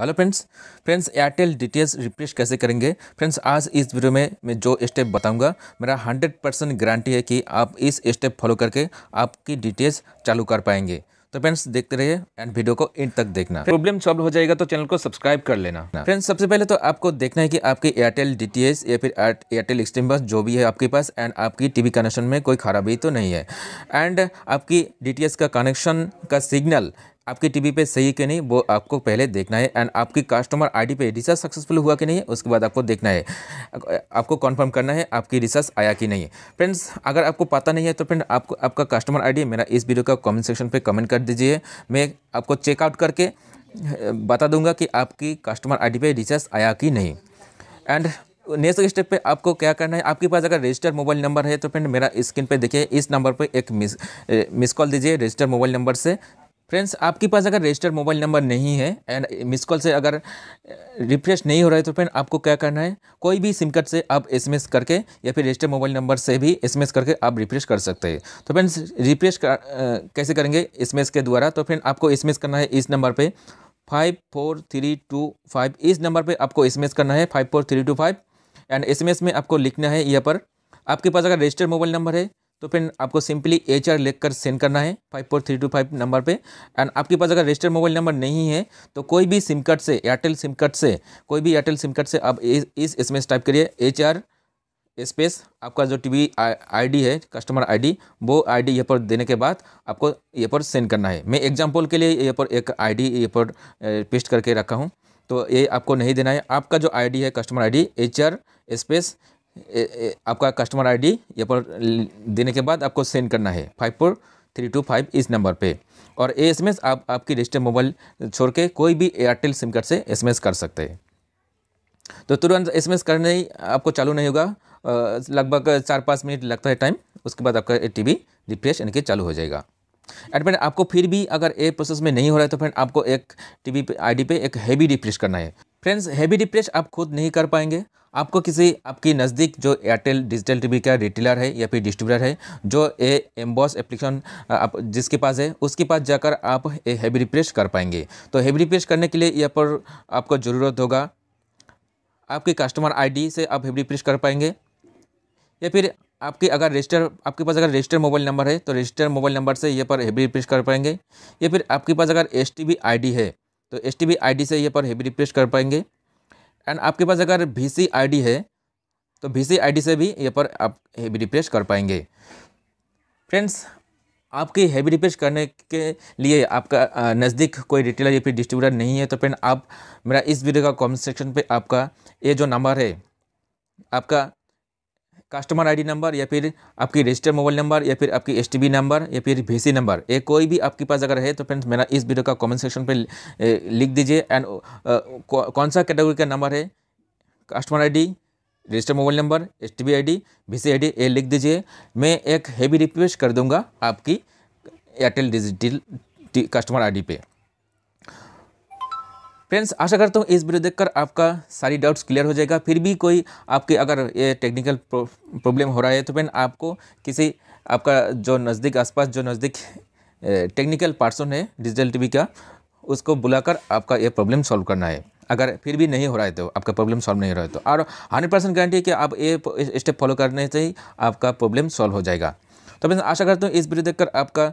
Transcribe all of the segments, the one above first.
hello friends friends Airtel details replace कैसे करेंगे friends आज इस वीडियो में मैं जो स्टेप बताऊंगा मेरा 100 परसेंट गारंटी है कि आप इस स्टेप फॉलो करके आपकी डिटेल्स चालू कर पाएंगे तो फ्रेंड्स देखते रहिए एंड वीडियो को एंड तक देखना प्रॉब्लम सॉल्व हो जाएगा तो चैनल को सब्सक्राइब कर लेना फ्रेंड्स सबसे पहले तो आपको देखना है कि आपके एयरटेल डी या फिर एयरटेल एक्सट्रीम बस जो भी है आपके पास एंड आपकी टीवी कनेक्शन में कोई खराबी तो नहीं है एंड आपकी डी का कनेक्शन का सिग्नल आपकी टीवी पे सही कि नहीं वो आपको पहले देखना है एंड आपकी कस्टमर आईडी पे रिसर्च सक्सेसफुल हुआ कि नहीं उसके बाद आपको देखना है आपको कंफर्म करना है आपकी रिसर्च आया कि नहीं फ्रेंड्स अगर आपको पता नहीं है तो फ्रेंड आपको आपका कस्टमर आईडी मेरा इस वीडियो का कमेंट सेक्शन पे कमेंट कर दीजिए मैं आपको चेकआउट करके बता दूंगा कि आपकी कस्टमर आईडी पे रिसर्च आया कि नहीं एंड नेक्स्ट स्टेप पे आपको क्या करना है आपके पास अगर रजिस्टर मोबाइल नंबर है तो फ्रेंड मेरा स्क्रीन पे देखिए इस नंबर पे एक मिस मिस कॉल दीजिए रजिस्टर मोबाइल नंबर से फ्रेंड्स आपके पास अगर रजिस्टर मोबाइल नंबर नहीं है एंड मिस कॉल से अगर रिफ्रेश नहीं हो रहा है तो फ्रेंड आपको क्या करना है कोई भी सिम कार्ड से आप एसएमएस करके या फिर रजिस्टर मोबाइल नंबर से भी एसएमएस करके आप रिफ्रेश कर सकते हैं तो फ्रेंड्स रिफ्रेश कर, कैसे करेंगे एसएमएस के द्वारा तो फ्रेंड आपको एसएमएस करना है इस नंबर पर five four three two five इस नंबर पर आपको एसएमएस करना है five four three two five and SMS में आपको लिखना है यहाँ पर आपके पास अगर रजिस्टर मोबाइल नंबर है तो फिर आपको सिंपली एच आर लिख कर सेंड करना है five four three two five number पे एंड आपके पास अगर रजिस्टर्ड मोबाइल नंबर नहीं है तो कोई भी सिम कार्ड से एयरटेल सिम कार्ड से कोई भी एयरटेल सिम कार्ड से आप इस एस टाइप करिए एच आर स्पेस आपका जो टी वी आईडी है कस्टमर आईडी वो आईडी डी यहाँ पर देने के बाद आपको यहाँ पर सेंड करना है मैं एग्जाम्पल के लिए यहाँ पर एक आईडी डी यहाँ पर पेस्ट करके रखा हूँ तो ये आपको नहीं देना है आपका जो आईडी है कस्टमर आईडी आर स्पेस आपका कस्टमर आईडी यहाँ पर देने के बाद आपको सेंड करना है five four three two five इस नंबर पे और ए एस एम एस आप आपकी रजिस्टर मोबाइल छोड़ के कोई भी एयरटेल सिम कार्ड से एस एम एस कर सकते हैं तो तुरंत एस एम एस करने ही आपको चालू नहीं होगा लगभग चार पाँच मिनट लगता है टाइम उसके बाद आपका टी वी रिफ्रेश यानी कि चालू हो जाएगा एंड फ्रेंड आपको फिर भी अगर ए प्रोसेस में नहीं हो रहा है तो फ्रेंड आपको एक टी वी आई डी पे एक हैवी रिफ्रेश करना है फ्रेंड्स हैवी रिफ्रेश आप खुद नहीं कर पाएंगे आपको किसी आपकी नज़दीक जो एयरटेल डिजिटल टीवी का रिटेलर है या फिर डिस्ट्रीब्यूटर है जो ए एम्बॉस एप्लीकेशन आप जिसके पास है उसके पास जाकर आप हैवी रिप्रेश कर पाएंगे तो हैवी रिप्रेश करने के लिए यहाँ पर आपको ज़रूरत होगा आपके कस्टमर आईडी से आप हैवी रिप्रेश कर पाएंगे या फिर आपके अगर रजिस्टर आपके पास अगर रजिस्टर मोबाइल नंबर है तो रजिस्टर मोबाइल नंबर से यह पर हैवी रिप्रेश कर पाएंगे या फिर आपके पास अगर एस टी है तो एस टी से यह पर हैवी रिप्रेश कर पाएंगे एंड आपके पास अगर वी सी आई डी है तो वी सी आई डी से भी यहाँ पर आप हैवी रिप्रेस कर पाएंगे फ्रेंड्स आपकी हैवी रिप्रेस करने के लिए आपका नज़दीक कोई रिटेलर या फिर डिस्ट्रीब्यूटर नहीं है तो फ्रेंड आप मेरा इस वीडियो का कमेंट सेक्शन पे आपका ये जो नंबर है आपका कस्टमर आईडी नंबर या फिर आपकी रजिस्टर मोबाइल नंबर या फिर आपकी एस नंबर या फिर वी नंबर ये कोई भी आपके पास अगर है तो फ्रेंड्स मेरा इस वीडियो का कमेंट सेक्शन पर लिख दीजिए एंड कौन सा कैटेगरी का नंबर है customer ID register mobile number S T B I D V C I D ये लिख दीजिए मैं एक हैवी रिक्वेस्ट कर दूँगा आपकी एयरटेल डिजिटल कस्टमर आई पे फ्रेंड्स आशा करता हूँ इस वीडियो देखकर आपका सारी डाउट्स क्लियर हो जाएगा फिर भी कोई आपके अगर ये टेक्निकल प्रॉब्लम हो रहा है तो फ्रेंड आपको किसी आपका जो नज़दीक आसपास जो नज़दीक टेक्निकल पर्सन है डिजिटल टीवी का उसको बुलाकर आपका ये प्रॉब्लम सॉल्व करना है अगर फिर भी नहीं हो रहा है तो आपका प्रॉब्लम सॉल्व नहीं हो रहा है तो और हंड्रेड परसेंट गारंटी है कि आप ये स्टेप फॉलो करने से ही आपका प्रॉब्लम सॉल्व हो जाएगा तो फिर आशा करता हूँ इस वीडियो देखकर आपका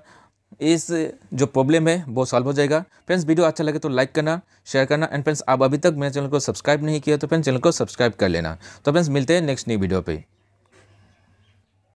इस जो प्रॉब्लम है वो सॉल्व हो जाएगा फ्रेंड्स वीडियो अच्छा लगे तो लाइक करना शेयर करना एंड फ्रेंड्स आप अभी तक मेरे चैनल को सब्सक्राइब नहीं किया तो फ्रेंड्स चैनल को सब्सक्राइब कर लेना तो फ्रेंड्स मिलते हैं नेक्स्ट न्यू वीडियो पर